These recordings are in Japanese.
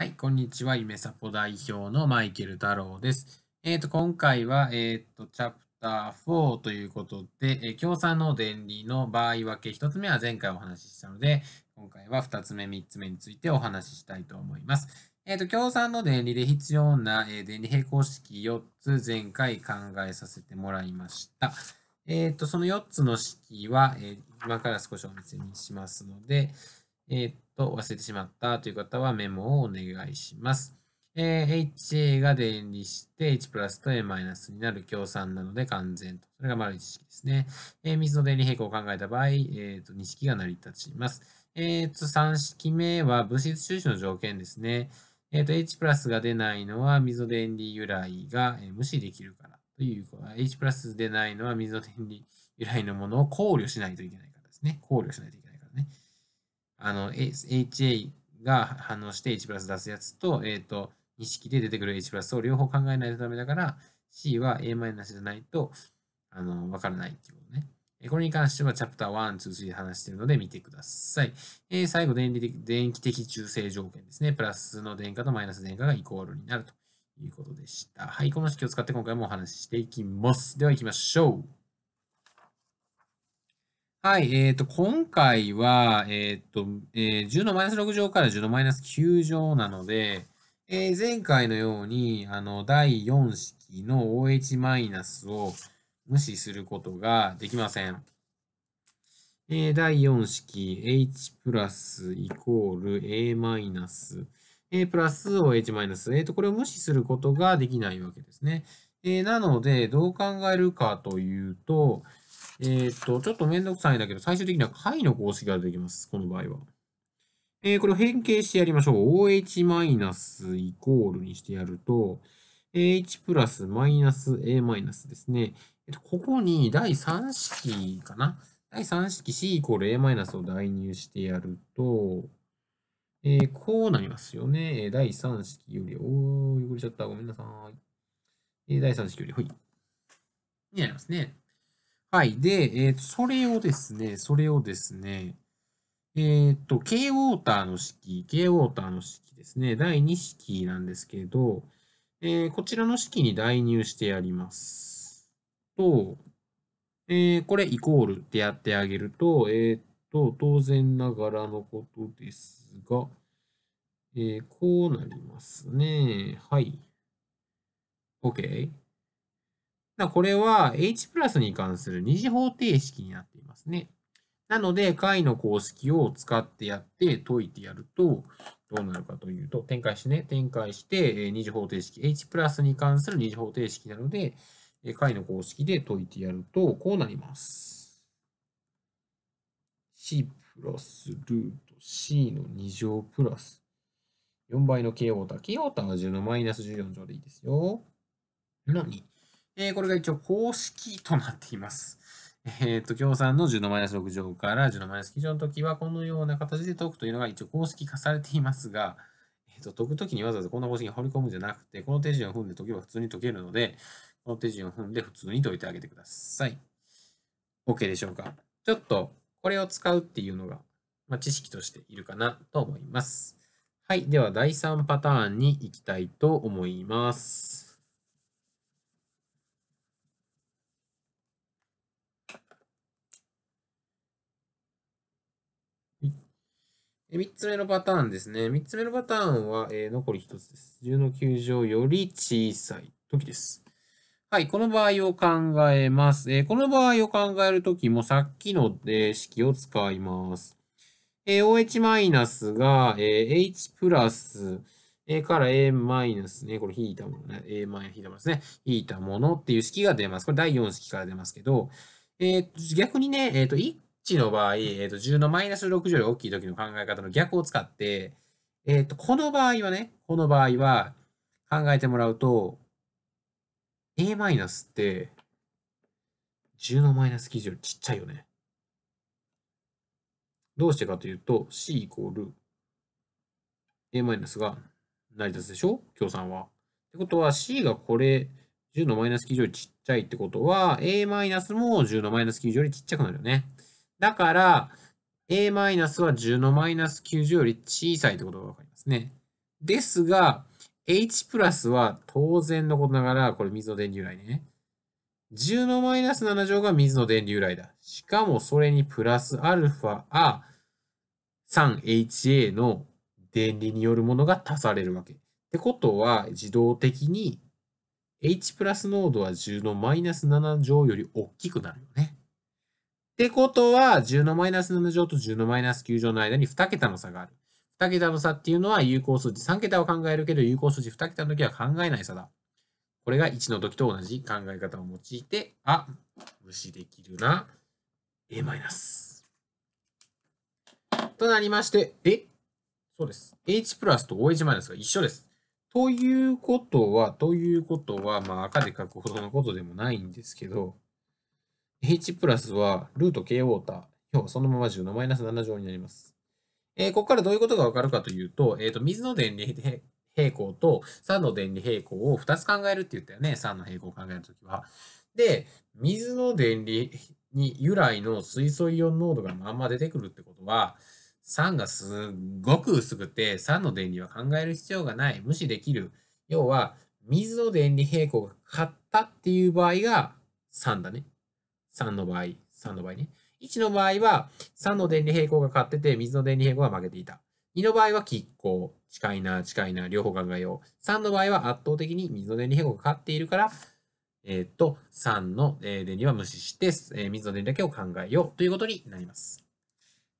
はい、こんにちは。ゆめさぽ代表のマイケル太郎です。えっ、ー、と、今回は、えっ、ー、と、チャプター4ということで、えー、共産の電離の場合分け、1つ目は前回お話ししたので、今回は2つ目、3つ目についてお話ししたいと思います。えっ、ー、と、共産の電離で必要な、え電離平行式4つ前回考えさせてもらいました。えっ、と、その4つの式は、え今から少しお見せにしますので、えー、っと、忘れてしまったという方はメモをお願いします。えー、HA が電離して H プラスと A マイナスになる共産なので完全と。それが丸一式ですね。えー、水の電離平行を考えた場合、えー、と2式が成り立ちます。えー、と3式目は物質収支の条件ですね。えー、と H プラスが出ないのは水の電離由来が、無視できるからというこ H プラス出ないのは水の電離由来のものを考慮しないといけないからですね。考慮しないといけないからね。あの、HA が反応して H プラス出すやつと、えっ、ー、と、2式で出てくる H プラスを両方考えないとダメだから、C は A マイナスじゃないと、あの、わからないっていうことね。これに関してはチャプター1、2、3で話しているので見てください。えー、最後電的、電気的中性条件ですね。プラスの電荷とマイナス電荷がイコールになるということでした。はい、この式を使って今回もお話ししていきます。では行きましょう。はい、えっと、今回は、えっと、えー、10のマイナス6乗から10のマイナス9乗なので、えー前回のように、あの、第4式の OH マイナスを無視することができません。えー第4式 H プラスイコール A マイナス、A プラス OH マイナス、えっと、これを無視することができないわけですね。えーなので、どう考えるかというと、えっ、と、ちょっとめんどくさいんだけど、最終的には解の公式ができます。この場合は。えー、これを変形してやりましょう。OH- イナスイコールにしてやると、H プラスマイナス A マイナスですね。えっと、ここに第3式かな第3式 C イコール A マイナスを代入してやると、えー、こうなりますよね。え第3式より、おー、汚れちゃった。ごめんなさい。え第3式より、ほい。になりますね。はい。で、えー、それをですね、それをですね、えっ、と、K ウォーターの式、K ウォーターの式ですね、第2式なんですけど、えー、こちらの式に代入してやります。と、えー、これイコールってやってあげると、えっ、と、当然ながらのことですが、えこうなりますね。はい。OK。だこれは H プラスに関する二次方程式になっていますね。なので、解の公式を使ってやって解いてやると、どうなるかというと、展開してね、展開して、二次方程式、H プラスに関する二次方程式なので、解の公式で解いてやると、こうなります。C プラスルート C の2乗プラス4倍の K オーター。K オーターは10のマイナス14乗でいいですよ。の2。えー、これが一応公式となっています。えっ、ー、と、共産の10のマイナス6乗から10のマイナス基準の時は、このような形で解くというのが一応公式化されていますが、えっ、ー、と、解くときにわざわざこんな公式に掘り込むんじゃなくて、この手順を踏んで解けば普通に解けるので、この手順を踏んで普通に解いてあげてください。OK でしょうか。ちょっと、これを使うっていうのが、まあ、知識としているかなと思います。はい。では、第3パターンに行きたいと思います。3つ目のパターンですね。3つ目のパターンは、えー、残り1つです。10の9乗より小さい時です。はい、この場合を考えます。えー、この場合を考えるときもさっきの、えー、式を使います。えー、OH マイナスが、えー、H プラス、から A マイナスね、これ引いたものね、A マイナス引いたものですね、引いたものっていう式が出ます。これ第4式から出ますけど、えー、逆にね、えっ、ー、と、値の場合、えー、と10のマイナス6より大きい時の考え方の逆を使って、えー、とこの場合はね、この場合は考えてもらうと、a マイナスって10のマイナス基準よりちっちゃいよね。どうしてかというと、c イコール a マイナスが成り立つでしょ共産は。ってことは c がこれ10のマイナス基準よりちっちゃいってことは a マイナスも10のマイナス基準よりちっちゃくなるよね。だから、a マイナスは10のマイナス90より小さいってことがわかりますね。ですが、h プラスは当然のことながら、これ水の電流来ね。10のマイナス7乗が水の電流来だ。しかもそれにプラスアルファあ 3HA の電離によるものが足されるわけ。ってことは、自動的に H プラス濃度は10のマイナス7乗より大きくなるよね。ってことは、10のマイナス7乗と10のマイナス9乗の間に2桁の差がある。2桁の差っていうのは有効数値3桁は考えるけど、有効数値2桁の時は考えない差だ。これが1の時と同じ考え方を用いて、あ、無視できるな、A マイナス。となりまして、えそうです。H プラスと OH マイナスが一緒です。ということは、ということは、まあ赤で書くほどのことでもないんですけど、h プラスはルート k ウォーター。要はそのまま10のマイナス7乗になります。えー、ここからどういうことがわかるかというと、えっ、ー、と、水の電離平行と酸の電離平行を2つ考えるって言ったよね。酸の平行を考えるときは。で、水の電離に由来の水素イオン濃度がまんま出てくるってことは、酸がすっごく薄くて、酸の電離は考える必要がない。無視できる。要は、水の電離平行が勝ったっていう場合が酸だね。3の場合、3の場合ね。1の場合は、3の電離平行が勝ってて、水の電離平行が負けていた。2の場合は拮抗。近いな、近いな、両方考えよう。3の場合は圧倒的に水の電離平行が勝っているから、えー、っと、3の、え電離は無視して、え水の電離だけを考えようということになります。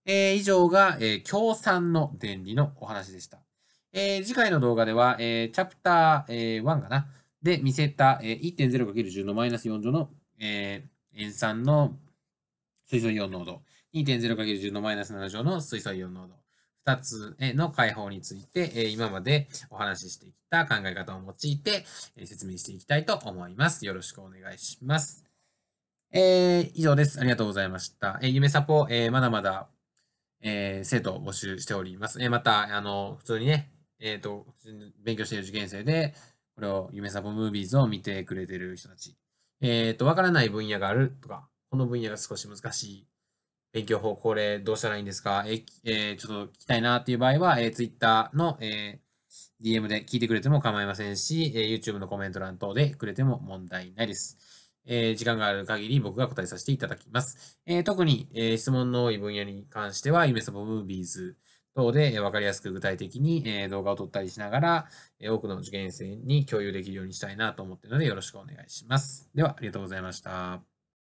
えー、以上が、えー、共産の電離のお話でした。えー、次回の動画では、えー、チャプター、えー、1かな。で見せた、えー、1.0×10 のマイナス4乗の、えー、塩酸の水素イオン濃度 2.0×10 のマイナス7乗の水素イオン濃度2つへの解放について、え今までお話ししてきた考え方を用いて、え説明していきたいと思います。よろしくお願いします。えー、以上です。ありがとうございました。え夢サポ、えー、まだまだ、えー、生徒を募集しております。えまた、あの、普通にね、えっ、と、勉強している受験生で、これを夢サポムービーズを見てくれてる人たちえっ、ー、と、わからない分野があるとか、この分野が少し難しい。勉強法、これどうしたらいいんですかええー、ちょっと聞きたいなっていう場合は、えー、Twitter の、えー、DM で聞いてくれても構いませんし、えー、YouTube のコメント欄等でくれても問題ないです。えー、時間がある限り僕が答えさせていただきます。えー、特に、えー、質問の多い分野に関しては、夢サポムービーズ等で分かりやすく具体的に動画を撮ったりしながら、多くの受験生に共有できるようにしたいなと思っているので、よろしくお願いします。では、ありがとうございました。